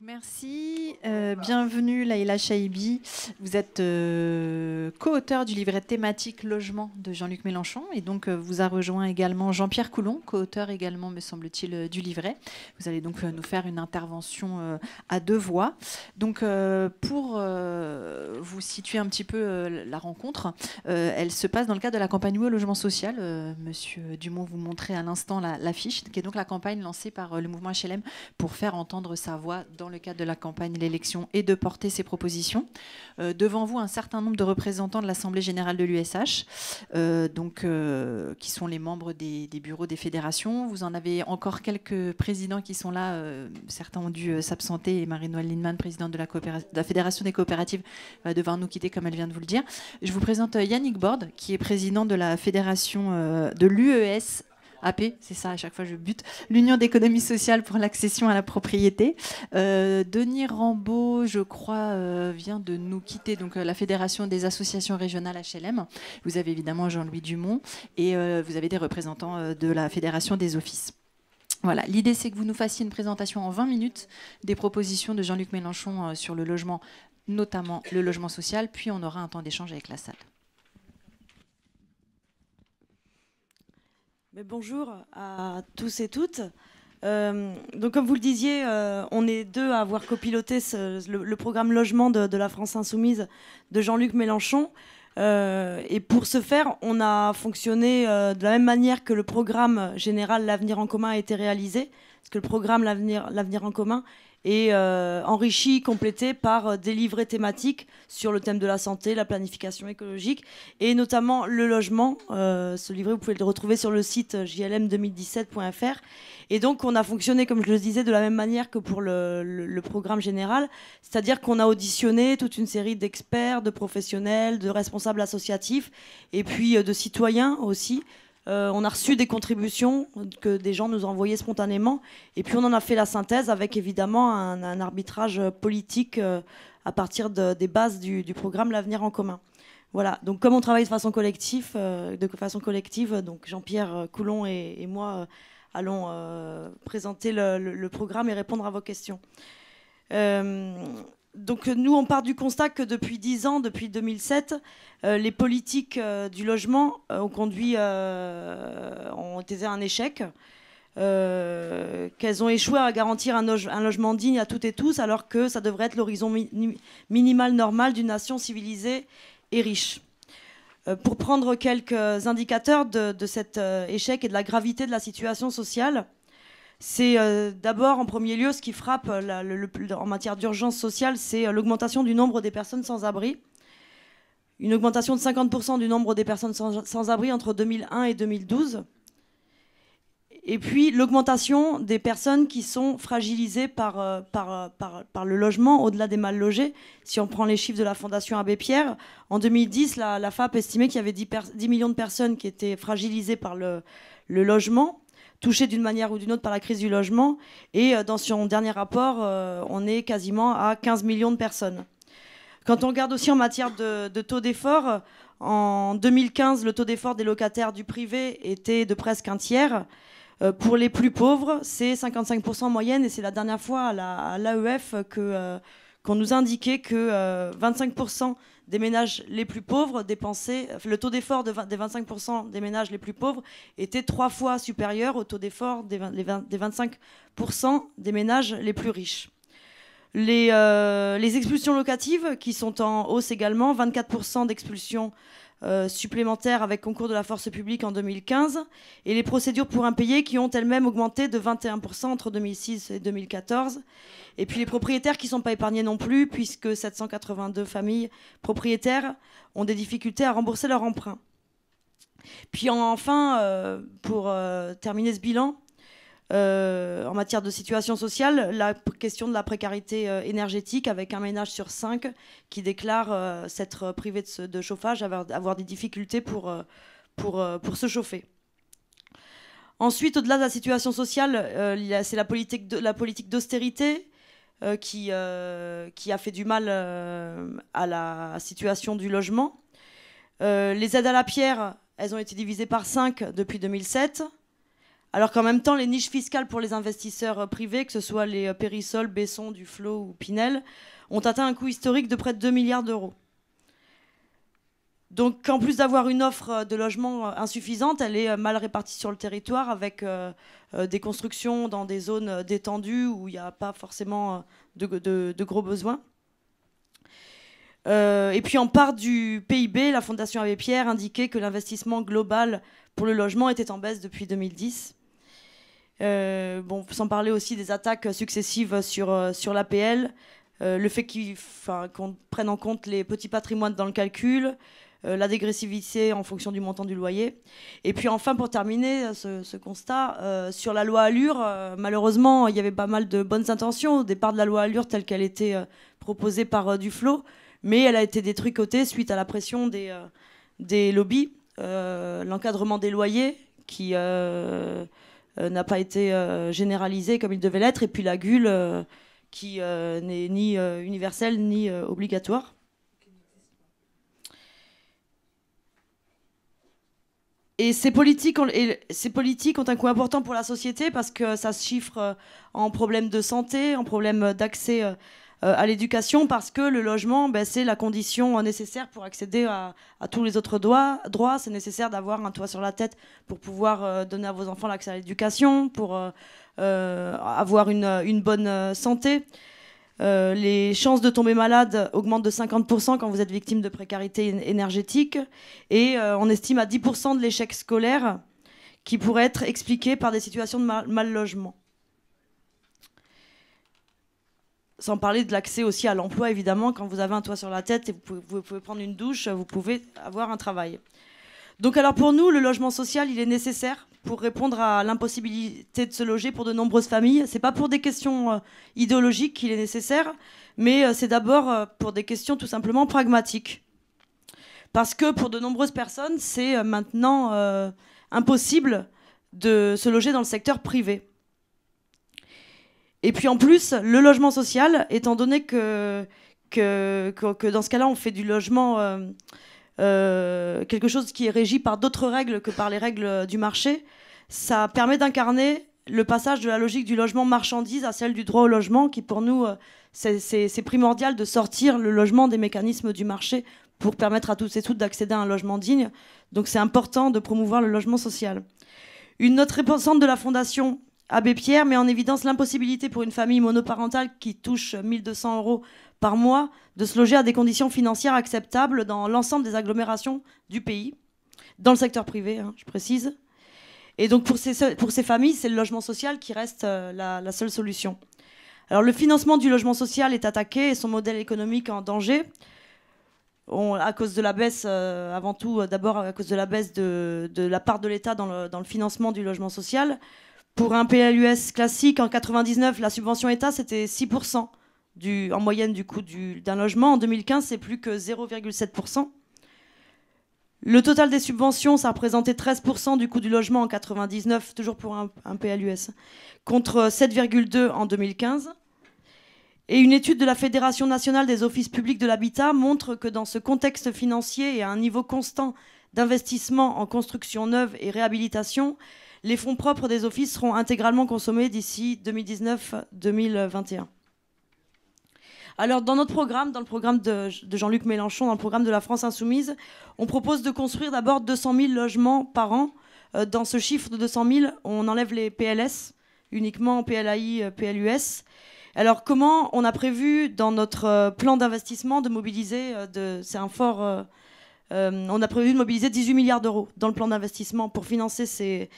merci, euh, bienvenue Laïla Chaibi. Vous êtes euh, co-auteur du livret thématique Logement de Jean-Luc Mélenchon et donc euh, vous a rejoint également Jean-Pierre Coulon, co-auteur également, me semble-t-il, du livret. Vous allez donc nous faire une intervention à deux voix. Donc pour vous situer un petit peu la rencontre, elle se passe dans le cadre de la campagne Où au logement social. Monsieur Dumont vous montrait à l'instant l'affiche, qui est donc la campagne lancée par le mouvement HLM pour faire entendre sa voix dans le cadre de la campagne l'élection et de porter ses propositions. Euh, devant vous, un certain nombre de représentants de l'Assemblée générale de l'USH, euh, donc, euh, qui sont les membres des, bureaux des fédérations. Vous en avez encore quelques présidents qui sont là. certains ont dû s'absenter et Marie-Noëlle Lindemann, présidente de la, Fédération des coopératives, va devoir nous quitter comme elle vient de vous le dire. Je vous présente Yannick Bord, qui est président de la Fédération de l'UES AP, c'est ça, à chaque fois je bute, l'Union d'économie sociale pour l'accession à la propriété. Euh, Denis Rambaud, je crois, euh, vient de nous quitter, donc euh, la Fédération des associations régionales HLM. Vous avez évidemment Jean-Louis Dumont et vous avez des représentants de la Fédération des offices. Voilà, l'idée c'est que vous nous fassiez une présentation en 20 minutes des propositions de Jean-Luc Mélenchon sur le logement, notamment le logement social, puis on aura un temps d'échange avec la salle. bonjour à tous et toutes. Euh, donc, comme vous le disiez, euh, on est deux à avoir copiloté le, programme logement de, la France insoumise de Jean-Luc Mélenchon. Euh, et pour ce faire, on a fonctionné de la même manière que le programme général L'avenir en commun a été réalisé, parce que le programme L'avenir en commun et euh, enrichi, complété par euh, des livrets thématiques sur le thème de la santé, la planification écologique et notamment le logement. Euh, ce livret, vous pouvez le retrouver sur le site jlm2017.fr. Et donc, on a fonctionné, comme je le disais, de la même manière que pour le programme général, c'est-à-dire qu'on a auditionné toute une série d'experts, de professionnels, de responsables associatifs et puis de citoyens aussi euh, on a reçu des contributions que des gens nous ont envoyées spontanément. Et puis on en a fait la synthèse avec évidemment un, arbitrage politique euh, à partir des bases du, programme L'avenir en commun. Voilà, donc comme on travaille de façon collective, euh, de façon collective donc Jean-Pierre Coulon et, moi allons présenter le, programme et répondre à vos questions donc euh, nous, on part du constat que depuis 10 ans, depuis 2007, euh, les politiques euh, du logement ont conduit, ont été un échec, qu'elles ont échoué à garantir un, logement digne à toutes et tous, alors que ça devrait être l'horizon minimal normal d'une nation civilisée et riche. pour prendre quelques indicateurs de cet échec et de la gravité de la situation sociale, c'est euh, d'abord en premier lieu ce qui frappe euh, en matière d'urgence sociale, c'est euh, l'augmentation du nombre des personnes sans abri. Une augmentation de 50% du nombre des personnes sans, abri entre 2001 et 2012. Et puis l'augmentation des personnes qui sont fragilisées par, le logement au-delà des mal logés. Si on prend les chiffres de la Fondation Abbé Pierre, en 2010, la, la FAP estimait qu'il y avait 10, millions de personnes qui étaient fragilisées par le logement touchés d'une manière ou d'une autre par la crise du logement. Et euh, dans son dernier rapport, euh, on est quasiment à 15 millions de personnes. Quand on regarde aussi en matière de, taux d'effort, euh, en 2015, le taux d'effort des locataires du privé était de presque un tiers. pour les plus pauvres, c'est 55% en moyenne et c'est la dernière fois à l'AEF qu'on nous indiquait que 25% des ménages les plus pauvres dépensés... le taux d'effort des 25% des ménages les plus pauvres était trois fois supérieur au taux d'effort des, 25% des ménages les plus riches. Les, euh, les, expulsions locatives qui sont en hausse également, 24% d'expulsions euh, supplémentaires avec concours de la force publique en 2015 et les procédures pour impayés qui ont elles-mêmes augmenté de 21% entre 2006 et 2014. Et puis les propriétaires qui ne sont pas épargnés non plus puisque 782 familles propriétaires ont des difficultés à rembourser leur emprunt. Puis enfin, euh, pour euh, terminer ce bilan, euh, en matière de situation sociale, la question de la précarité euh, énergétique, avec un ménage sur cinq qui déclare euh, s'être privé de, chauffage, avoir, des difficultés pour, se chauffer. Ensuite, au-delà de la situation sociale, c'est la politique d'austérité qui, a fait du mal à la situation du logement. les aides à la pierre, elles ont été divisées par 5 depuis 2007. Alors qu'en même temps, les niches fiscales pour les investisseurs euh, privés, que ce soit les baissons, euh, Besson, Duflo ou Pinel, ont atteint un coût historique de près de 2 milliards d'euros. Donc, en plus d'avoir une offre euh, de logement insuffisante, elle est mal répartie sur le territoire avec des constructions dans des zones détendues où il n'y a pas forcément de, gros besoins. et puis, en part du PIB, la Fondation Abbé Pierre indiquait que l'investissement global pour le logement était en baisse depuis 2010. Euh, bon, sans parler aussi des attaques successives sur, euh, sur l'APL, euh, le fait qu'on prenne en compte les petits patrimoines dans le calcul, la dégressivité en fonction du montant du loyer. Et puis enfin, pour terminer ce, constat, sur la loi Allure, malheureusement, il y avait pas mal de bonnes intentions au départ de la loi Allure telle qu'elle était proposée par Duflo, mais elle a été détricotée suite à la pression des, des lobbies, l'encadrement des loyers qui euh, n'a pas été euh, généralisé comme il devait l'être, et puis la gueule qui euh, n'est ni universelle ni obligatoire. Et ces politiques, ont, et ces politiques ont un coût important pour la société parce que ça se chiffre en problèmes de santé, en problèmes d'accès euh, à l'éducation parce que le logement, ben, c'est la condition euh, nécessaire pour accéder à, tous les autres droits. C'est nécessaire d'avoir un toit sur la tête pour pouvoir euh, donner à vos enfants l'accès à l'éducation, pour avoir une, bonne santé. les chances de tomber malade augmentent de 50% quand vous êtes victime de précarité énergétique. Et on estime à 10% de l'échec scolaire qui pourrait être expliqué par des situations de mal logement. sans parler de l'accès aussi à l'emploi, évidemment, quand vous avez un toit sur la tête et vous pouvez, prendre une douche, vous pouvez avoir un travail. Donc alors pour nous, le logement social, il est nécessaire pour répondre à l'impossibilité de se loger pour de nombreuses familles. Ce n'est pas pour des questions euh, idéologiques qu'il est nécessaire, mais euh, c'est d'abord euh, pour des questions tout simplement pragmatiques. Parce que pour de nombreuses personnes, c'est maintenant impossible de se loger dans le secteur privé. Et puis en plus, le logement social, étant donné que, que, que, dans ce cas-là, on fait du logement euh, euh, quelque chose qui est régi par d'autres règles que par les règles du marché, ça permet d'incarner le passage de la logique du logement marchandise à celle du droit au logement, qui pour nous, euh, c'est primordial de sortir le logement des mécanismes du marché pour permettre à tous et toutes d'accéder à un logement digne. Donc c'est important de promouvoir le logement social. Une autre réponse de la Fondation Abbé Pierre met en évidence l'impossibilité pour une famille monoparentale qui touche 1200 euros par mois de se loger à des conditions financières acceptables dans l'ensemble des agglomérations du pays, dans le secteur privé, hein, je précise. Et donc pour ces, familles, c'est le logement social qui reste euh, la, seule solution. Alors le financement du logement social est attaqué et son modèle économique en danger. à cause de la baisse, euh, avant tout, euh, d'abord à cause de la baisse de, la part de l'État dans le financement du logement social, pour un PLUS classique en 99, la subvention État c'était 6% du, en moyenne du coût d'un logement. En 2015, c'est plus que 0,7%. Le total des subventions, ça représentait 13% du coût du logement en 99, toujours pour un, un PLUS, contre 7,2 en 2015. Et une étude de la Fédération nationale des offices publics de l'habitat montre que dans ce contexte financier et à un niveau constant d'investissement en construction neuve et réhabilitation, les fonds propres des offices seront intégralement consommés d'ici 2019-2021. Alors, dans notre programme, dans le programme de, Jean-Luc Mélenchon, dans le programme de la France Insoumise, on propose de construire d'abord 200 000 logements par an. Euh, dans ce chiffre de 200 000, on enlève les PLS, uniquement PLAI, euh, PLUS. Alors, comment on a prévu dans notre euh, plan d'investissement de mobiliser, de, c'est un fort. Euh, on a prévu de mobiliser 18 milliards d'euros dans le plan d'investissement pour financer ces,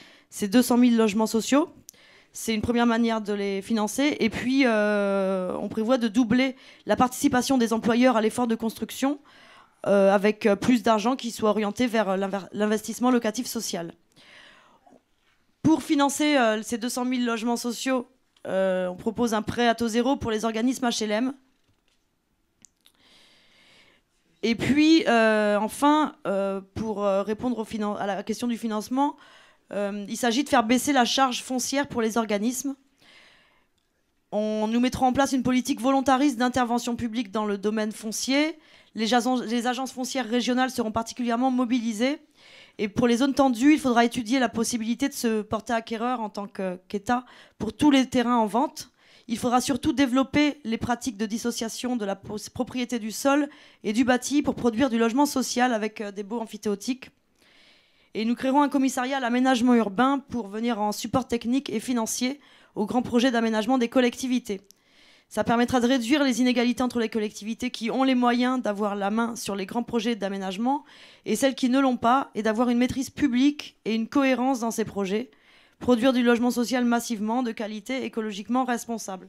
200 000 logements sociaux c'est une première manière de les financer. Et puis, euh, on prévoit de doubler la participation des employeurs à l'effort de construction euh, avec plus d'argent qui soit orienté vers l'investissement locatif social. Pour financer ces 200 000 logements sociaux, on propose un prêt à taux zéro pour les organismes HLM et puis, euh, enfin, euh, pour euh, répondre à la question du financement, il s'agit de faire baisser la charge foncière pour les organismes. On, nous mettra en place une politique volontariste d'intervention publique dans le domaine foncier. Les, agences foncières régionales seront particulièrement mobilisées. Et pour les zones tendues, il faudra étudier la possibilité de se porter acquéreur en tant qu'État pour tous les terrains en vente. Il faudra surtout développer les pratiques de dissociation de la propriété du sol et du bâti pour produire du logement social avec euh, des baux amphithéotiques. Et nous créerons un commissariat à l'aménagement urbain pour venir en support technique et financier aux grands projets d'aménagement des collectivités. Ça permettra de réduire les inégalités entre les collectivités qui ont les moyens d'avoir la main sur les grands projets d'aménagement et celles qui ne l'ont pas, et d'avoir une maîtrise publique et une cohérence dans ces projets produire du logement social massivement, de qualité, écologiquement responsable.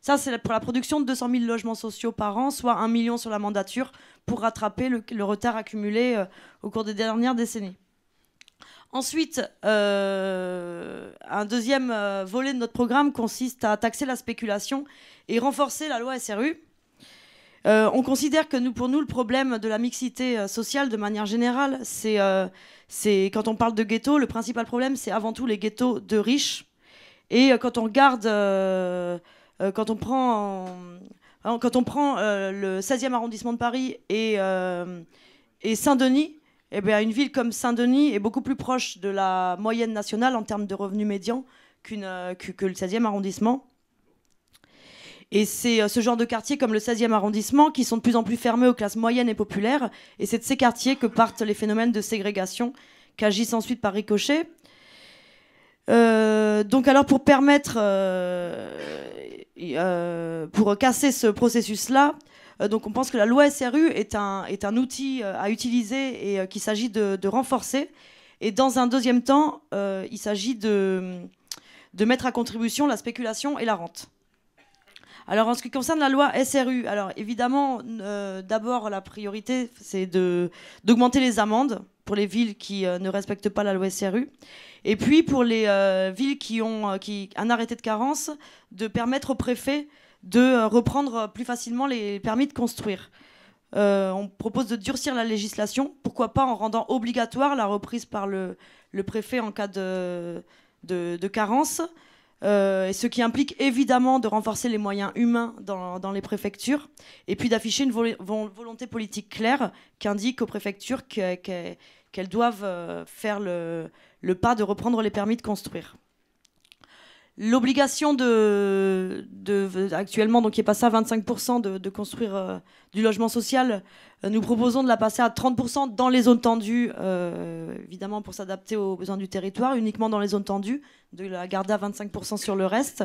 Ça, c'est pour la production de 200 000 logements sociaux par an, soit 1 million sur la mandature, pour rattraper le, retard accumulé euh, au cours des dernières décennies. Ensuite, euh, un deuxième euh, volet de notre programme consiste à taxer la spéculation et renforcer la loi SRU, euh, on considère que pour nous, le problème de la mixité euh, sociale, de manière générale, euh, c'est quand on parle de ghetto, le principal problème, c'est avant tout les ghettos de riches. Et quand on regarde, quand on prend, quand on prend le 16e arrondissement de Paris et, Saint-Denis, eh bien, une ville comme Saint-Denis est beaucoup plus proche de la moyenne nationale en termes de revenus médians qu'une que, le 16e arrondissement. Et c'est euh, ce genre de quartiers comme le 16e arrondissement qui sont de plus en plus fermés aux classes moyennes et populaires. Et c'est de ces quartiers que partent les phénomènes de ségrégation qu'agissent ensuite par ricochet. Euh, donc alors pour permettre, euh, pour casser ce processus-là, donc on pense que la loi SRU est un, est un outil à utiliser et qu'il s'agit de, de, renforcer. Et dans un deuxième temps, il s'agit de, de mettre à contribution la spéculation et la rente. Alors en ce qui concerne la loi SRU, alors évidemment, euh, d'abord la priorité, c'est d'augmenter les amendes pour les villes qui euh, ne respectent pas la loi SRU. Et puis pour les euh, villes qui ont qui, un arrêté de carence, de permettre au préfet de reprendre plus facilement les permis de construire. on propose de durcir la législation, pourquoi pas en rendant obligatoire la reprise par le, préfet en cas de, de carence. Euh, ce qui implique évidemment de renforcer les moyens humains dans, les préfectures et puis d'afficher une volonté politique claire qui indique aux préfectures qu'elles doivent euh, faire le pas de reprendre les permis de construire. L'obligation de, actuellement, donc qui est passée à 25% de, construire euh, du logement social, euh, nous proposons de la passer à 30% dans les zones tendues, euh, évidemment pour s'adapter aux besoins du territoire, uniquement dans les zones tendues, de la garder à 25% sur le reste.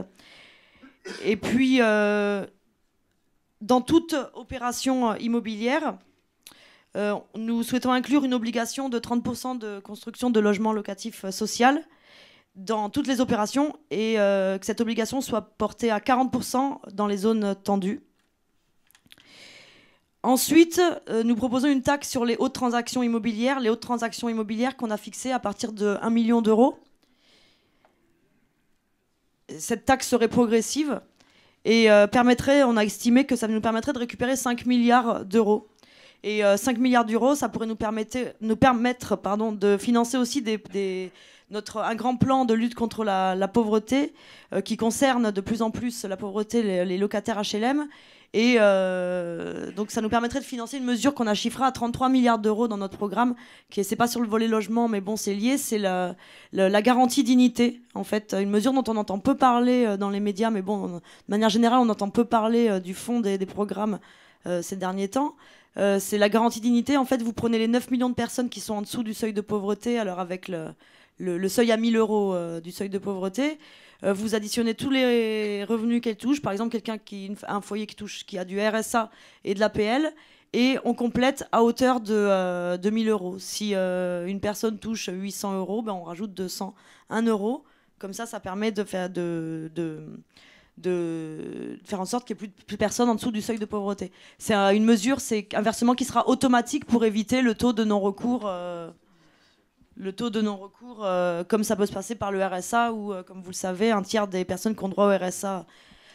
Et puis, dans toute opération immobilière, nous souhaitons inclure une obligation de 30% de construction de logements locatifs sociaux dans toutes les opérations et euh, que cette obligation soit portée à 40% dans les zones tendues. Ensuite, euh, nous proposons une taxe sur les hautes transactions immobilières, les hautes transactions immobilières qu'on a fixées à partir de 1 million d'euros. Cette taxe serait progressive et euh, permettrait, on a estimé que ça nous permettrait de récupérer 5 milliards d'euros. Et 5 milliards d'euros, ça pourrait nous, permettre de financer aussi des notre, un grand plan de lutte contre la, la pauvreté euh, qui concerne de plus en plus la pauvreté, les, locataires HLM. Et euh, donc ça nous permettrait de financer une mesure qu'on a chiffrée à 33 milliards d'euros dans notre programme, qui c'est pas sur le volet logement, mais bon c'est lié, c'est la, la, garantie dignité en fait, euh, une mesure dont on entend peu parler euh, dans les médias, mais bon de manière générale on entend peu parler du fond des, des programmes ces derniers temps. c'est la garantie dignité en fait, vous prenez les 9 millions de personnes qui sont en dessous du seuil de pauvreté, alors avec le le, seuil à 1000 euros euh, du seuil de pauvreté, euh, vous additionnez tous les revenus qu'elle touche, par exemple quelqu'un qui un foyer qui touche qui a du RSA et de l'APL, et on complète à hauteur de, 2 euh, 000 euros. Si une personne touche 800 euros, ben on rajoute 201 euros. Comme ça, ça permet de faire de, de de faire en sorte qu'il n'y ait plus, personne en dessous du seuil de pauvreté. C'est une mesure, c'est un versement qui sera automatique pour éviter le taux de non-recours le taux de non-recours, euh, comme ça peut se passer par le RSA, où, euh, comme vous le savez, un tiers des personnes qui ont droit au RSA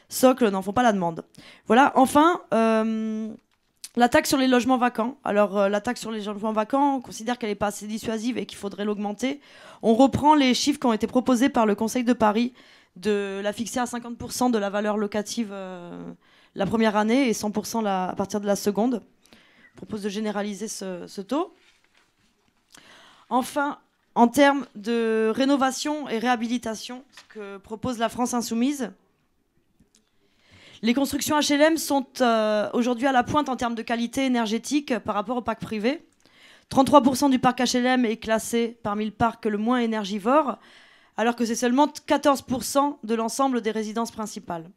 socle n'en font pas la demande. Voilà, enfin, euh, la taxe sur les logements vacants. Alors, la taxe sur les logements vacants, on considère qu'elle n'est pas assez dissuasive et qu'il faudrait l'augmenter. On reprend les chiffres qui ont été proposés par le Conseil de Paris de la fixer à 50% de la valeur locative la première année et 100% à partir de la seconde. On propose de généraliser ce taux. Enfin, en termes de rénovation et réhabilitation, que propose la France insoumise, les constructions HLM sont euh, aujourd'hui à la pointe en termes de qualité énergétique par rapport au parc privé. 33% du parc HLM est classé parmi le parc le moins énergivore, alors que c'est seulement 14% de l'ensemble des résidences principales.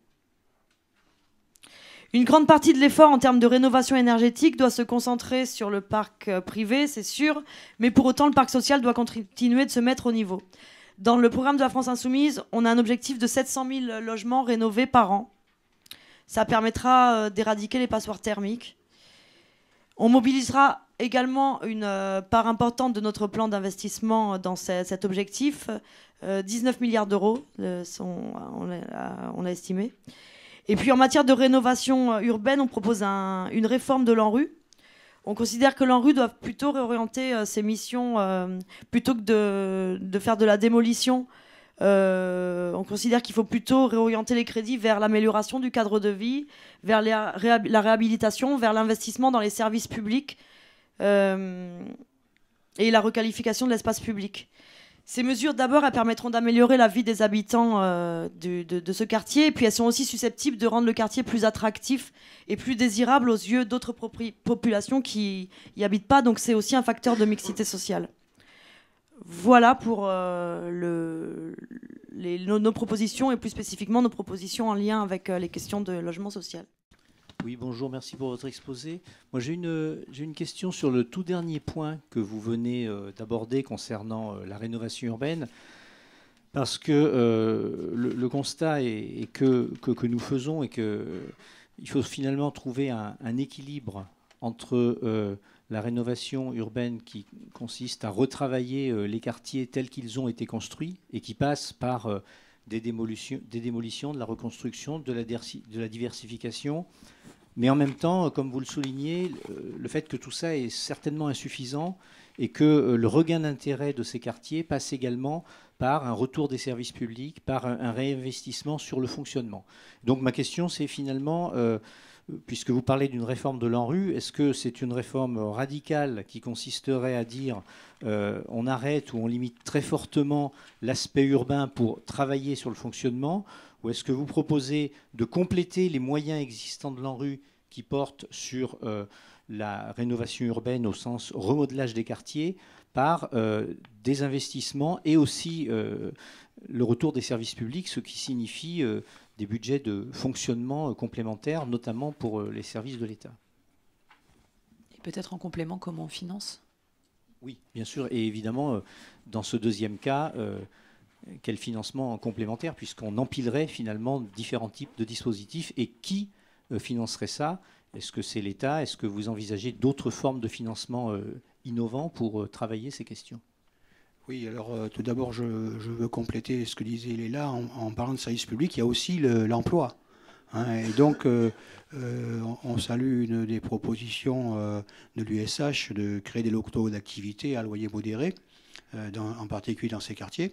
Une grande partie de l'effort en termes de rénovation énergétique doit se concentrer sur le parc euh, privé, c'est sûr, mais pour autant, le parc social doit continuer de se mettre au niveau. Dans le programme de la France Insoumise, on a un objectif de 700 000 logements rénovés par an. Ça permettra euh, d'éradiquer les passoires thermiques. On mobilisera également une euh, part importante de notre plan d'investissement dans cet objectif, 19 milliards d'euros, on l'a estimé. Et puis en matière de rénovation euh, urbaine, on propose une réforme de l'ANRU. On considère que l'ANRU doit plutôt réorienter euh, ses missions euh, plutôt que de, faire de la démolition. on considère qu'il faut plutôt réorienter les crédits vers l'amélioration du cadre de vie, vers la, réhabilitation, vers l'investissement dans les services publics et la requalification de l'espace public. Ces mesures, d'abord, elles permettront d'améliorer la vie des habitants euh, de, ce quartier, et puis elles sont aussi susceptibles de rendre le quartier plus attractif et plus désirable aux yeux d'autres populations qui n'y habitent pas, donc c'est aussi un facteur de mixité sociale. Voilà pour euh, le, nos, propositions, et plus spécifiquement nos propositions en lien avec euh, les questions de logement social. Oui, bonjour, merci pour votre exposé. Moi, j'ai une, question sur le tout dernier point que vous venez euh, d'aborder concernant euh, la rénovation urbaine. Parce que euh, le, constat est, que, nous faisons et qu'il faut finalement trouver un, équilibre entre la rénovation urbaine qui consiste à retravailler les quartiers tels qu'ils ont été construits et qui passe par des démolitions, des démolitions, de la reconstruction, de la diversification, mais en même temps, euh, comme vous le soulignez, euh, le fait que tout ça est certainement insuffisant et que euh, le regain d'intérêt de ces quartiers passe également par un retour des services publics, par un, réinvestissement sur le fonctionnement. Donc ma question, c'est finalement, puisque vous parlez d'une réforme de l'ANRU, est-ce que c'est une réforme radicale qui consisterait à dire on arrête ou on limite très fortement l'aspect urbain pour travailler sur le fonctionnement ou est-ce que vous proposez de compléter les moyens existants de l'ANRU qui portent sur euh, la rénovation urbaine au sens remodelage des quartiers par euh, des investissements et aussi euh, le retour des services publics, ce qui signifie des budgets de fonctionnement complémentaires, notamment pour les services de l'État. Et peut-être en complément, comment on finance Oui, bien sûr. Et évidemment, dans ce deuxième cas, quel financement complémentaire, puisqu'on empilerait finalement différents types de dispositifs et qui euh, financerait ça Est-ce que c'est l'État Est-ce que vous envisagez d'autres formes de financement euh, innovants pour euh, travailler ces questions oui, alors tout d'abord, je, veux compléter ce que disait Léla en, parlant de service public. Il y a aussi l'emploi. Hein, et donc, on salue une des propositions de l'USH de créer des locaux d'activité à loyer modéré, en particulier dans ces quartiers.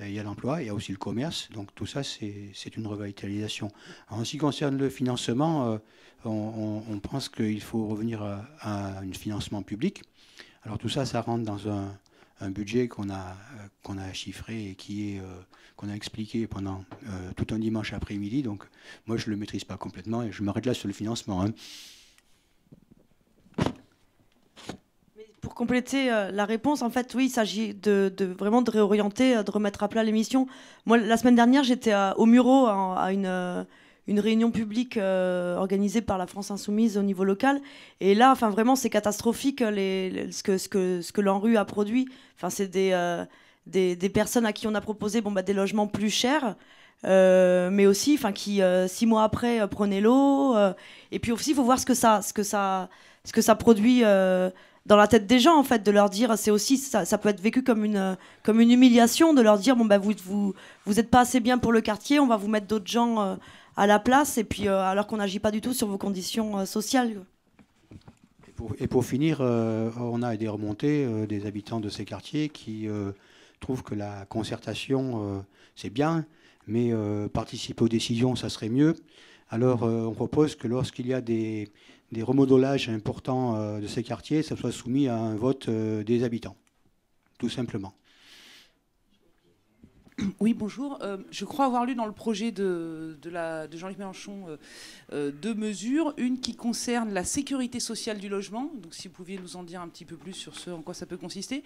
Euh, il y a l'emploi, il y a aussi le commerce. Donc tout ça, c'est une revitalisation. en ce qui concerne le financement, euh, on, pense qu'il faut revenir euh, à, un financement public. Alors tout ça, ça rentre dans un, budget qu'on a, qu'on a chiffré et qui est, qu'on a expliqué pendant tout un dimanche après-midi. Donc moi, je ne le maîtrise pas complètement et je m'arrête là sur le financement. Hein. pour compléter euh, la réponse, en fait, oui, il s'agit de, vraiment de réorienter, euh, de remettre à plat l'émission. Moi, la semaine dernière, j'étais au Muro à une, euh, une, réunion publique organisée par la France Insoumise au niveau local. Et là, enfin, vraiment, c'est catastrophique les, ce que, ce que, ce que l'ANRU a produit. Enfin, c'est des, des, personnes à qui on a proposé bon, bah, des logements plus chers. mais aussi enfin qui six mois après prenaient l'eau et puis aussi il faut voir ce que ça ce que ça ce que ça produit dans la tête des gens en fait de leur dire c'est aussi ça, peut être vécu comme une comme une humiliation de leur dire bon bah vous vous vous êtes pas assez bien pour le quartier on va vous mettre d'autres gens euh, à la place et puis euh, alors qu'on n'agit pas du tout sur vos conditions euh, sociales et pour, et pour finir on a des remontées des habitants de ces quartiers qui trouvent que la concertation c'est bien mais participer aux décisions ça serait mieux alors on propose que lorsqu'il y a des des remodelages importants euh, de ces quartiers, ça soit soumis à un vote euh, des habitants, tout simplement. Oui, bonjour. Euh, je crois avoir lu dans le projet de, Jean-Luc Mélenchon deux mesures. Une qui concerne la sécurité sociale du logement. Donc, si vous pouviez nous en dire un petit peu plus sur ce en quoi ça peut consister.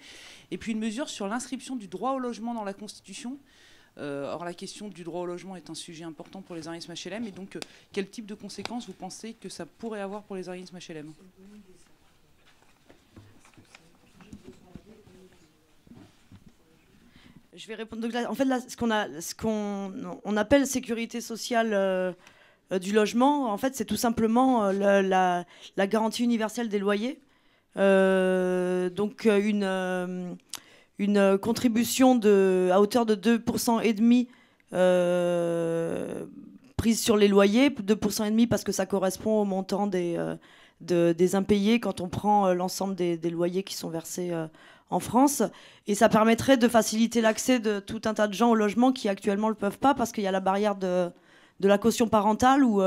Et puis une mesure sur l'inscription du droit au logement dans la Constitution. Euh, or, la question du droit au logement est un sujet important pour les organismes HLM. Et donc, euh, quel type de conséquences vous pensez que ça pourrait avoir pour les organismes HLM Je vais répondre. en fait, ce qu'on appelle sécurité sociale euh, du logement, en fait, c'est tout simplement la, la, garantie universelle des loyers. donc une une euh, contribution de, à hauteur de 2% et demi euh, prise sur les loyers, 2% et demi parce que ça correspond au montant des, euh, des impayés quand on prend l'ensemble des, loyers qui sont versés en France. Et ça permettrait de faciliter l'accès de tout un tas de gens au logement qui actuellement ne le peuvent pas parce qu'il y a la barrière de, de la caution parentale où,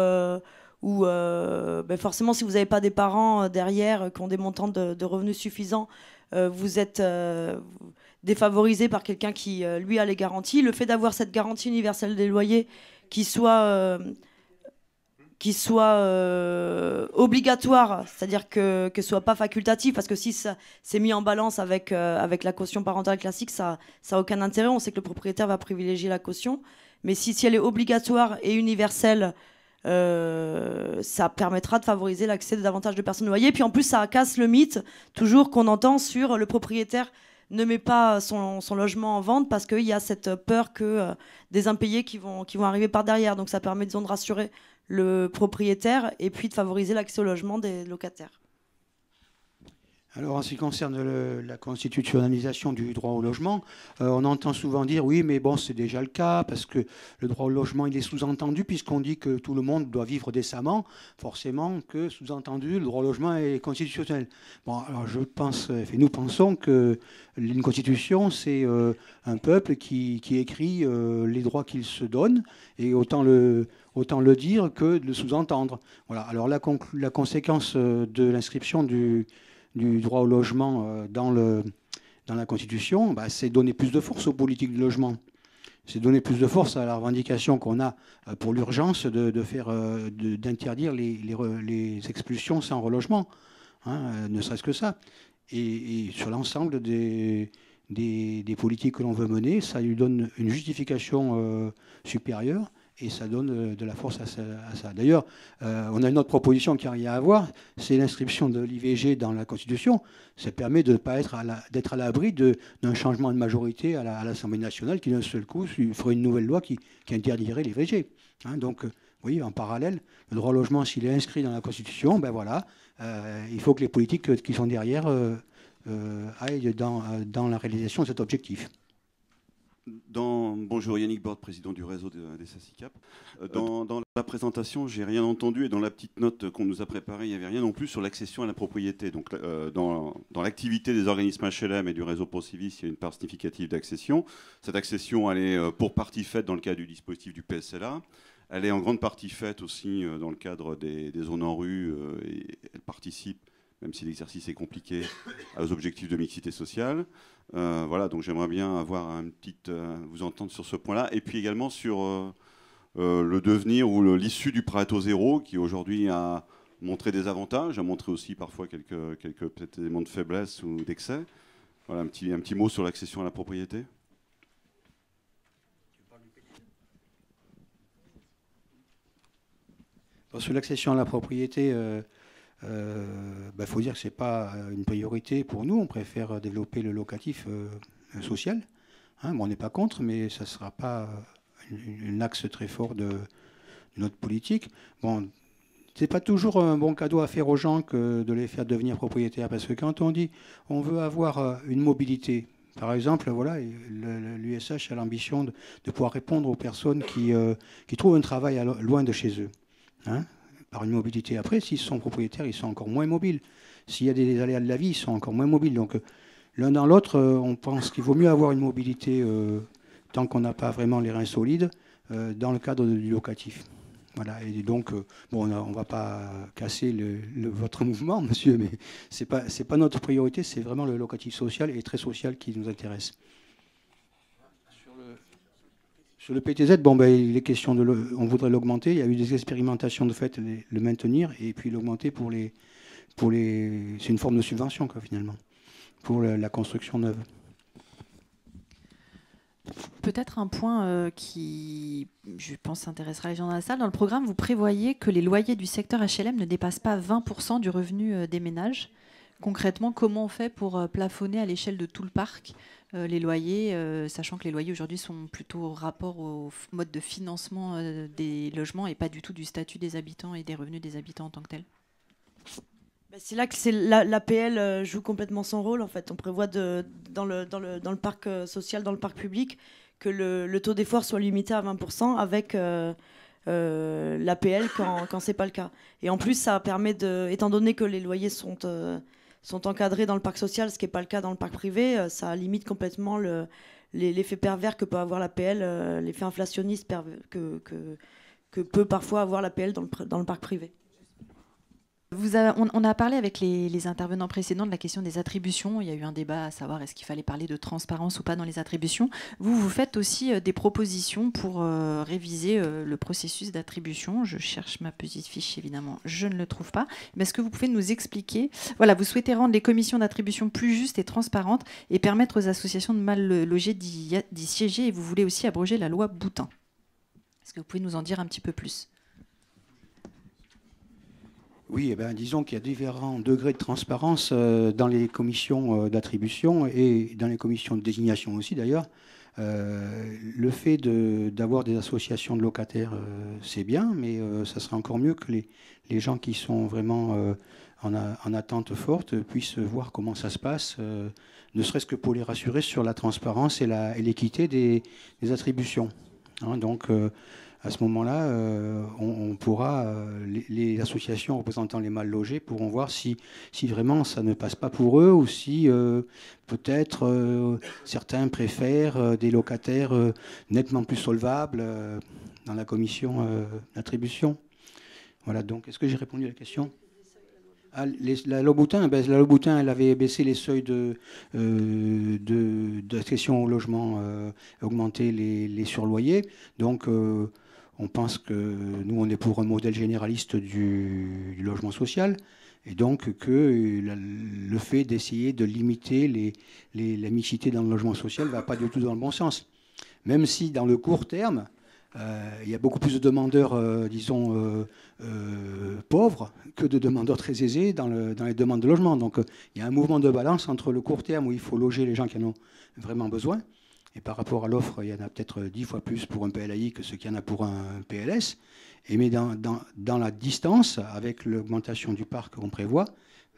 ben forcément si vous n'avez pas des parents derrière qui ont des montants de, revenus suffisants, vous êtes défavorisé par quelqu'un qui, euh, lui, a les garanties. Le fait d'avoir cette garantie universelle des loyers qui soit euh, qui soit euh, obligatoire, c'est-à-dire que que soit pas facultatif, parce que si ça c'est mis en balance avec avec la caution parentale classique, ça ça aucun intérêt. On sait que le propriétaire va privilégier la caution, mais si si elle est obligatoire et universelle, ça permettra de favoriser l'accès de davantage de personnes au loyer. Puis en plus, ça casse le mythe toujours qu'on entend sur le propriétaire ne met pas son, logement en vente parce qu'il y a cette peur que euh, des impayés qui vont, qui vont arriver par derrière. Donc ça permet, de rassurer le propriétaire et puis de favoriser l'accès au logement des locataires. Alors, en ce qui concerne la constitutionnalisation du droit au logement, euh, on entend souvent dire oui, mais bon, c'est déjà le cas, parce que le droit au logement, il est sous-entendu, puisqu'on dit que tout le monde doit vivre décemment, forcément que, sous-entendu, le droit au logement est constitutionnel. Bon, alors je pense, euh, et nous pensons que une constitution, c'est euh, un peuple qui, écrit les droits qu'il se donne, et autant le, autant le dire que de le sous-entendre. Voilà, alors la, la conséquence de l'inscription du du droit au logement euh, dans, le, dans la Constitution, bah, c'est donner plus de force aux politiques de logement. C'est donner plus de force à la revendication qu'on a euh, pour l'urgence de, faire euh, d'interdire les, expulsions sans relogement, hein, ne serait-ce que ça. Et, sur l'ensemble des, politiques que l'on veut mener, ça lui donne une justification supérieure et ça donne euh, de la force à ça. D'ailleurs, euh, on a une autre proposition qui n'a rien à voir, c'est l'inscription de l'IVG dans la Constitution. Ça permet de ne pas être d'être à l'abri d'un changement de majorité à l'Assemblée nationale qui, d'un seul coup, ferait une nouvelle loi qui, interdirait l'IVG. Hein. donc, euh, oui, en parallèle, le droit au logement, s'il est inscrit dans la Constitution, ben voilà, il faut que les politiques qui sont derrière aillent dans la réalisation de cet objectif. Dans, bonjour Yannick Bord, président du réseau des, des SACICAP. Euh, euh, dans, la présentation, j'ai rien entendu et dans la petite note qu'on nous a préparée, il n'y avait rien non plus sur l'accession à la propriété. Donc, euh, dans, l'activité des organismes HLM et du réseau Procivis, il y a une part significative d'accession. Cette accession, elle est pour partie faite dans le cadre du dispositif du PSLA. Elle est en grande partie faite aussi dans le cadre des, des zones en rue et elle participe même si l'exercice est compliqué, aux objectifs de mixité sociale. Euh, voilà, donc j'aimerais bien avoir un petit, euh, vous entendre sur ce point-là, et puis également sur euh, le devenir ou l'issue du au zéro, qui aujourd'hui a montré des avantages, a montré aussi parfois quelques, quelques éléments de faiblesse ou d'excès. Voilà, un petit, un petit mot sur l'accession à la propriété. Sur l'accession à la propriété, il euh, bah, faut dire que ce n'est pas euh, une priorité pour nous. On préfère développer le locatif euh, social. Hein. bon, on n'est pas contre, mais ça ne sera pas un axe très fort de, notre politique. Bon, ce n'est pas toujours un bon cadeau à faire aux gens que de les faire devenir propriétaires. Parce que quand on dit on veut avoir une mobilité, par exemple, voilà, l'USH a l'ambition de, pouvoir répondre aux personnes qui, trouvent un travail loin de chez eux. Hein par une mobilité. Après, s'ils sont propriétaires, ils sont encore moins mobiles. S'il y a des aléas de la vie, ils sont encore moins mobiles. Donc, euh, l'un dans l'autre, euh, on pense qu'il vaut mieux avoir une mobilité euh, tant qu'on n'a pas vraiment les reins solides dans le cadre du locatif. Voilà, et donc, bon, on ne va pas casser votre mouvement, monsieur, mais ce n'est pas notre priorité, c'est vraiment le locatif social et très social qui nous intéresse. Sur le PTZ, bon, ben, il est question de on voudrait l'augmenter. Il y a eu des expérimentations de fait, le maintenir et puis l'augmenter pour les, pour les. C'est une forme de subvention quoi, finalement pour la, construction neuve. Peut-être un point euh, qui, je pense, intéressera les gens dans la salle. Dans le programme, vous prévoyez que les loyers du secteur HLM ne dépassent pas 20% du revenu euh, des ménages. Concrètement, comment on fait pour euh, plafonner à l'échelle de tout le parc euh, les loyers, euh, sachant que les loyers aujourd'hui sont plutôt au rapport au mode de financement des logements et pas du tout du statut des habitants et des revenus des habitants en tant que tels bah, c'est là que l'APL la joue complètement son rôle. En fait, on prévoit de, dans, le, dans, le, dans, le, parc social, dans le parc public, que le, taux d'effort soit limité à 20% avec l'APL quand, quand c'est pas le cas. Et en plus, ça permet de, étant donné que les loyers sont sont encadrés dans le parc social, ce qui n'est pas le cas dans le parc privé, euh, ça limite complètement l'effet pervers que peut avoir la PL, euh, l'effet inflationniste que, que, peut parfois avoir la dans le parc privé on, a parlé avec les, intervenants précédents de la question des attributions. Il y a eu un débat à savoir est-ce qu'il fallait parler de transparence ou pas dans les attributions. Vous, vous faites aussi euh, des propositions pour euh, réviser euh, le processus d'attribution. Je cherche ma petite fiche, évidemment, je ne le trouve pas. Mais est-ce que vous pouvez nous expliquer Voilà, vous souhaitez rendre les commissions d'attribution plus justes et transparentes et permettre aux associations de mal loger d'y siéger. Et vous voulez aussi abroger la loi Boutin. Est-ce que vous pouvez nous en dire un petit peu plus oui, eh ben, disons qu'il y a différents degrés de transparence euh, dans les commissions euh, d'attribution et dans les commissions de désignation aussi d'ailleurs. Euh, le fait d'avoir des associations de locataires, c'est bien, mais ça serait encore mieux que les, les gens qui sont vraiment en, attente forte puissent voir comment ça se passe, ne serait-ce que pour les rassurer sur la transparence et l'équité des, attributions. Hein. donc à ce moment-là, euh, on, pourra, euh, les, associations représentant les mal logés pourront voir si, si vraiment ça ne passe pas pour eux ou si euh, peut-être certains préfèrent des locataires nettement plus solvables dans la commission d'attribution. Voilà, donc est-ce que j'ai répondu à la question ah, la Loboutin, eh ben, la Loboutin, elle avait baissé les seuils de au logement, augmenté les, surloyers. Donc, on pense que nous, on est pour un modèle généraliste du, logement social. Et donc que le fait d'essayer de limiter les, la mixité dans le logement social ne va pas du tout dans le bon sens. Même si dans le court terme, euh, il y a beaucoup plus de demandeurs, euh, disons, euh, pauvres que de demandeurs très aisés dans, dans les demandes de logement. Donc il y a un mouvement de balance entre le court terme où il faut loger les gens qui en ont vraiment besoin et par rapport à l'offre, il y en a peut-être dix fois plus pour un PLAI que ce qu'il y en a pour un PLS. Et mais dans, la distance, avec l'augmentation du parc qu'on prévoit,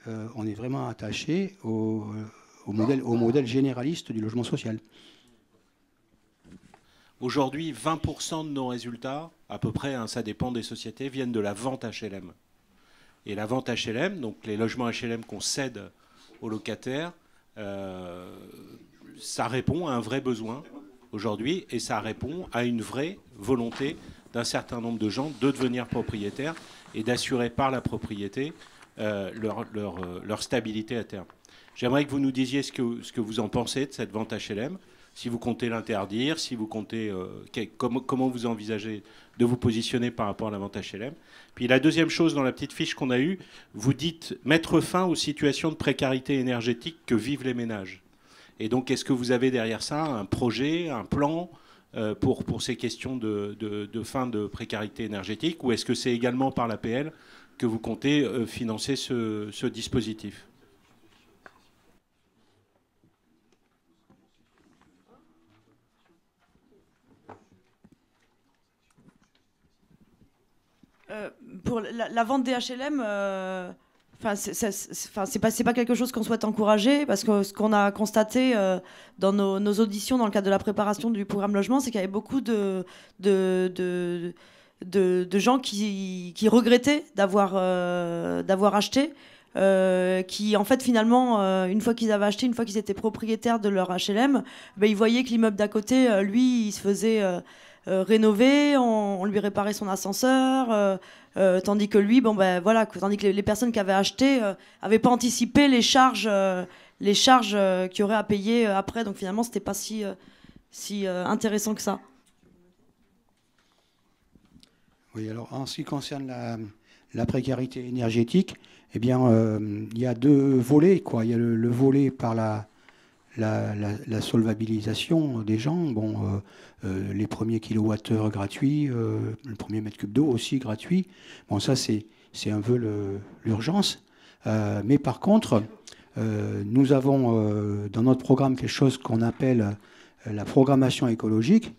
euh, on est vraiment attaché euh, au, modèle, généraliste du logement social. Aujourd'hui, 20% de nos résultats, à peu près, hein, ça dépend des sociétés, viennent de la vente HLM. Et la vente HLM, donc les logements HLM qu'on cède aux locataires, euh, ça répond à un vrai besoin aujourd'hui et ça répond à une vraie volonté d'un certain nombre de gens de devenir propriétaires et d'assurer par la propriété euh, euh, leur, stabilité à terme. J'aimerais que vous nous disiez ce que, ce que vous en pensez de cette vente HLM, si vous comptez l'interdire, si vous comptez euh, comment, comment vous envisagez de vous positionner par rapport à la vente HLM. Puis la deuxième chose dans la petite fiche qu'on a eue, vous dites mettre fin aux situations de précarité énergétique que vivent les ménages. Et donc, est-ce que vous avez derrière ça un projet, un plan euh, pour, pour ces questions de, fin de précarité énergétique Ou est-ce que c'est également par l'APL que vous comptez euh, financer ce, dispositif euh, pour la, vente des HLM, Enfin, c'est pas, quelque chose qu'on souhaite encourager parce que ce qu'on a constaté euh, dans nos, auditions dans le cadre de la préparation du programme logement, c'est qu'il y avait beaucoup de, gens qui, regrettaient d'avoir euh, acheté. Euh, qui en fait finalement une fois qu'ils avaient acheté, une fois qu'ils étaient propriétaires de leur HLM, ben, ils voyaient que l'immeuble d'à côté, lui, il se faisait rénover, on, lui réparait son ascenseur, euh, tandis que lui, bon ben, voilà, tandis que les, personnes qui avaient acheté n'avaient euh, pas anticipé les charges, euh, les charges qu'il y aurait à payer après. Donc finalement, c'était pas si, si intéressant que ça. Oui, alors en ce qui concerne la, précarité énergétique, eh bien, il y a deux volets. Quoi. Il y a le volet par la, la, solvabilisation des gens. Bon, euh, euh, les premiers kilowattheures gratuits, euh, le premier mètre cube d'eau aussi gratuit. Bon, ça, c'est, c'est un peu l'urgence. mais par contre, nous avons dans notre programme quelque chose qu'on appelle la programmation écologique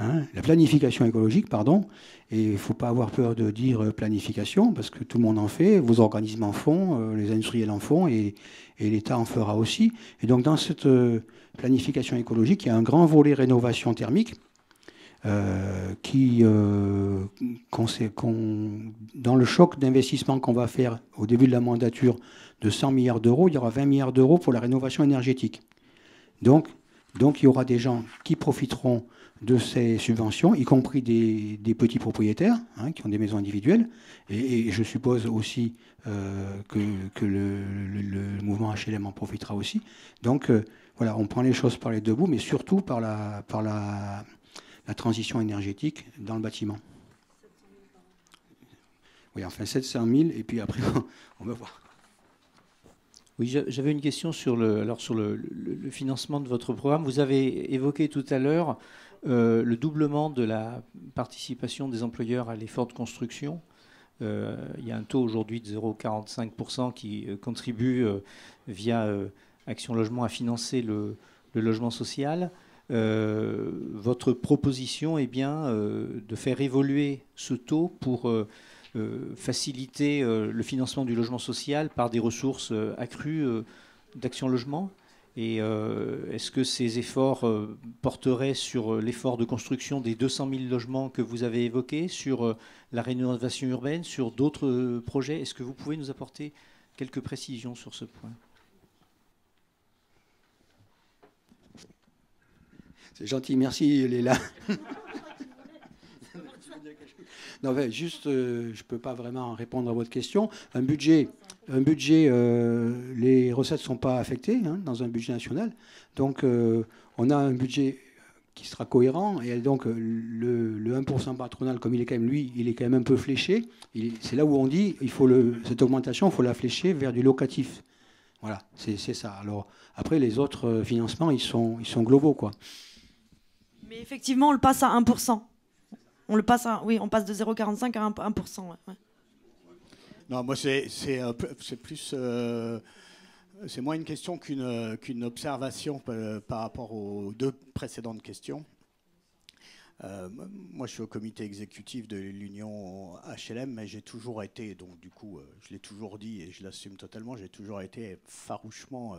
Hein, la planification écologique, pardon. Et il ne faut pas avoir peur de dire euh, planification, parce que tout le monde en fait, vos organismes en font, euh, les industriels en font, et, l'État en fera aussi. Et donc dans cette euh, planification écologique, il y a un grand volet rénovation thermique. qui, dans le choc d'investissement qu'on va faire au début de la mandature de 100 milliards d'euros, il y aura 20 milliards d'euros pour la rénovation énergétique. donc il y aura des gens qui profiteront de ces subventions, y compris des, petits propriétaires hein, qui ont des maisons individuelles. Et, je suppose aussi euh, que, le, mouvement HLM en profitera aussi. Donc euh, voilà, on prend les choses par les deux bouts, mais surtout par la, par la, transition énergétique dans le bâtiment. Oui, enfin 700 000, et puis après, on va voir. Oui, j'avais une question sur le, sur le, financement de votre programme. Vous avez évoqué tout à l'heure euh, le doublement de la participation des employeurs à l'effort de construction. Euh, il y a un taux aujourd'hui de 0,45% qui euh, contribue via Action Logement à financer le, logement social. votre proposition est bien de faire évoluer ce taux pour faciliter le financement du logement social par des ressources accrues d'Action Logement et euh, est-ce que ces efforts euh, porteraient sur euh, l'effort de construction des 200 000 logements que vous avez évoqués, sur la rénovation urbaine, sur d'autres projets Est-ce que vous pouvez nous apporter quelques précisions sur ce point C'est gentil, merci, Léla. Non, mais juste, euh, je ne peux pas vraiment répondre à votre question. Un budget, un budget euh, les recettes ne sont pas affectées hein, dans un budget national. Donc, euh, on a un budget qui sera cohérent. Et donc, le, 1% patronal, comme il est quand même, lui, il est quand même un peu fléché. C'est là où on dit, il faut cette augmentation, il faut la flécher vers du locatif. Voilà, c'est ça. Alors, après, les autres financements, ils sont, ils sont globaux, quoi. Mais effectivement, on le passe à 1% on le passe oui, on passe de 0,45 à 1%. Non, moi c'est euh, plus euh, c'est moins une question qu'une qu'une observation euh, par rapport aux deux précédentes questions. moi, je suis au comité exécutif de l'Union HLM, mais j'ai toujours été, donc du coup, je l'ai toujours dit et je l'assume totalement, j'ai toujours été farouchement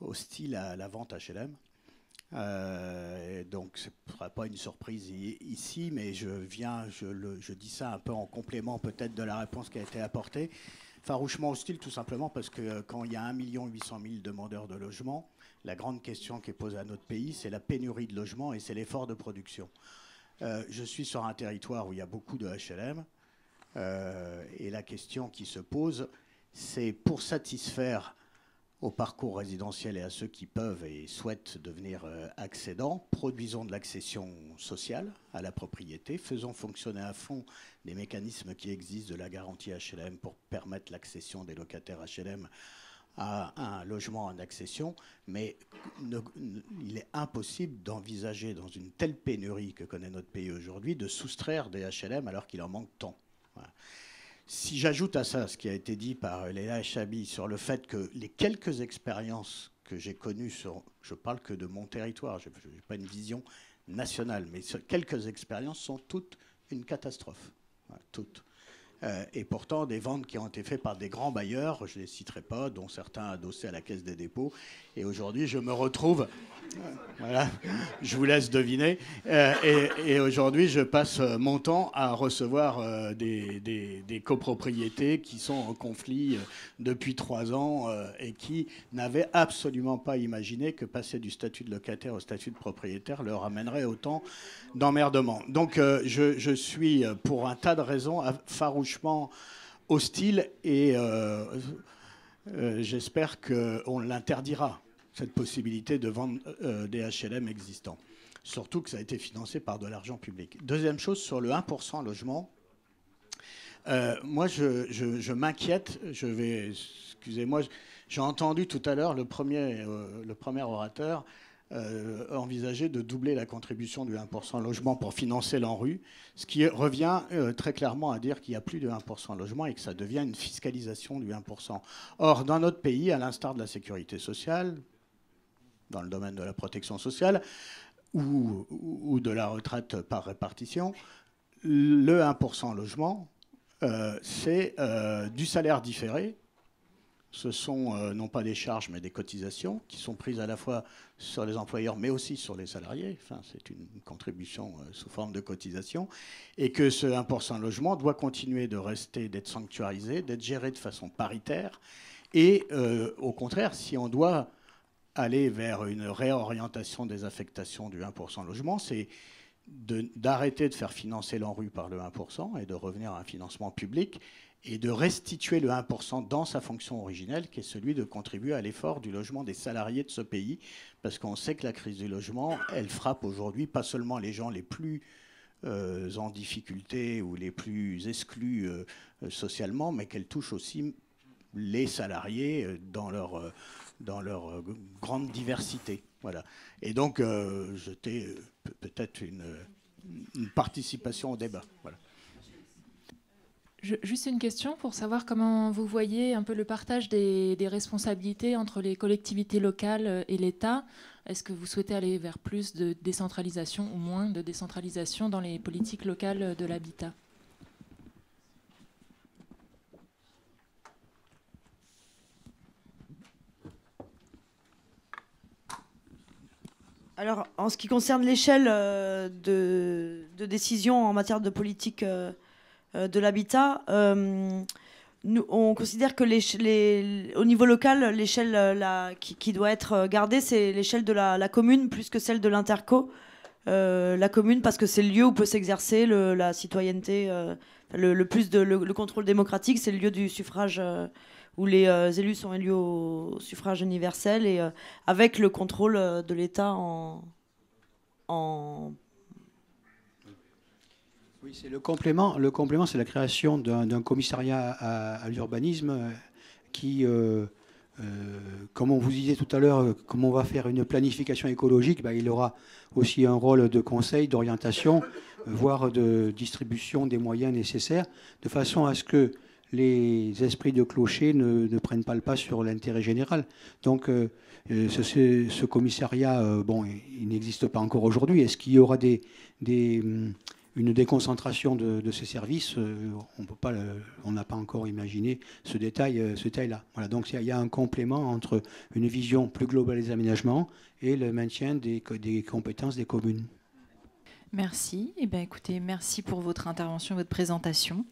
hostile à la vente HLM. Euh, donc ce ne sera pas une surprise ici, mais je viens, je, dis ça un peu en complément peut-être de la réponse qui a été apportée. Farouchement hostile tout simplement parce que euh, quand il y a 1 800 000 demandeurs de logement, la grande question qui est posée à notre pays, c'est la pénurie de logement et c'est l'effort de production. Euh, je suis sur un territoire où il y a beaucoup de HLM et la question qui se pose, c'est pour satisfaire au parcours résidentiel et à ceux qui peuvent et souhaitent devenir euh, accédants, produisons de l'accession sociale à la propriété, faisons fonctionner à fond les mécanismes qui existent de la garantie HLM pour permettre l'accession des locataires HLM à un logement en accession, mais il est impossible d'envisager dans une telle pénurie que connaît notre pays aujourd'hui de soustraire des HLM alors qu'il en manque tant. Si j'ajoute à ça ce qui a été dit par Léa Chabi sur le fait que les quelques expériences que j'ai connues sur, je parle que de mon territoire, je n'ai pas une vision nationale, mais quelques expériences sont toutes une catastrophe, toutes. Euh, et pourtant, des ventes qui ont été faites par des grands bailleurs, je ne les citerai pas, dont certains adossés à la Caisse des dépôts. Et aujourd'hui, je me retrouve voilà, je vous laisse deviner. Euh, et, aujourd'hui, je passe euh, mon temps à recevoir euh, des, copropriétés qui sont en conflit depuis trois ans et qui n'avaient absolument pas imaginé que passer du statut de locataire au statut de propriétaire leur amènerait autant d'emmerdement. Donc, je, je, suis, pour un tas de raisons, farouchement hostile et j'espère qu'on l'interdira cette possibilité de vendre euh, euh, des HLM existants. Surtout que ça a été financé par de l'argent public. Deuxième chose, sur le 1% logement, euh, moi je, m'inquiète, je vais, excusez-moi, j'ai entendu tout à l'heure le, premier, le premier orateur envisager de doubler la contribution du 1% logement pour financer l'ANRU, ce qui revient très clairement à dire qu'il n'y a plus de 1% logement et que ça devient une fiscalisation du 1%. Or, dans notre pays, à l'instar de la sécurité sociale, dans le domaine de la protection sociale ou, de la retraite par répartition, le 1% logement, euh, c'est euh, du salaire différé. Ce sont euh, non pas des charges, mais des cotisations qui sont prises à la fois sur les employeurs, mais aussi sur les salariés. Enfin, c'est une contribution sous forme de cotisation. Et que ce 1% logement doit continuer de rester, d'être sanctuarisé, d'être géré de façon paritaire. Et au contraire, si on doit aller vers une réorientation des affectations du 1% logement, c'est d'arrêter de, faire financer l'ANRU par le 1% et de revenir à un financement public et de restituer le 1% dans sa fonction originelle, qui est celui de contribuer à l'effort du logement des salariés de ce pays, parce qu'on sait que la crise du logement, elle frappe aujourd'hui pas seulement les gens les plus euh, en difficulté ou les plus exclus euh, euh, socialement, mais qu'elle touche aussi les salariés dans leur dans leur euh, grande diversité. Voilà. Et donc, euh, j'étais euh, peut-être une, participation au débat. juste une question pour savoir comment vous voyez un peu le partage des responsabilités entre les collectivités locales et l'État. Est-ce que vous souhaitez aller vers plus de décentralisation ou moins de décentralisation dans les politiques locales de l'habitat Alors, en ce qui concerne l'échelle euh, de, décision en matière de politique euh, euh, de l'habitat, on considère que au niveau local, l'échelle qui, qui, doit être gardée, c'est l'échelle de la, commune plus que celle de l'interco. la commune parce que c'est le lieu où peut s'exercer la citoyenneté, le, plus de le, contrôle démocratique, c'est le lieu du suffrage où les euh, élus sont élus au suffrage universel et euh, avec le contrôle euh, de l'État en, en oui, c'est le complément. Le complément, c'est la création d'un commissariat à, l'urbanisme qui, comme on vous disait tout à l'heure, comme on va faire une planification écologique, bah, il aura aussi un rôle de conseil, d'orientation, voire de distribution des moyens nécessaires, de façon à ce que les esprits de clocher ne, prennent pas le pas sur l'intérêt général. Donc, euh, euh, ce, commissariat, euh, bon, il n'existe pas encore aujourd'hui. Est-ce qu'il y aura hum, une déconcentration de, ces services On n'a pas encore imaginé ce détail, là Voilà. Donc, il y a un complément entre une vision plus globale des aménagements et le maintien des, des compétences des communes. Merci. Eh bien, écoutez, merci pour votre intervention, votre présentation.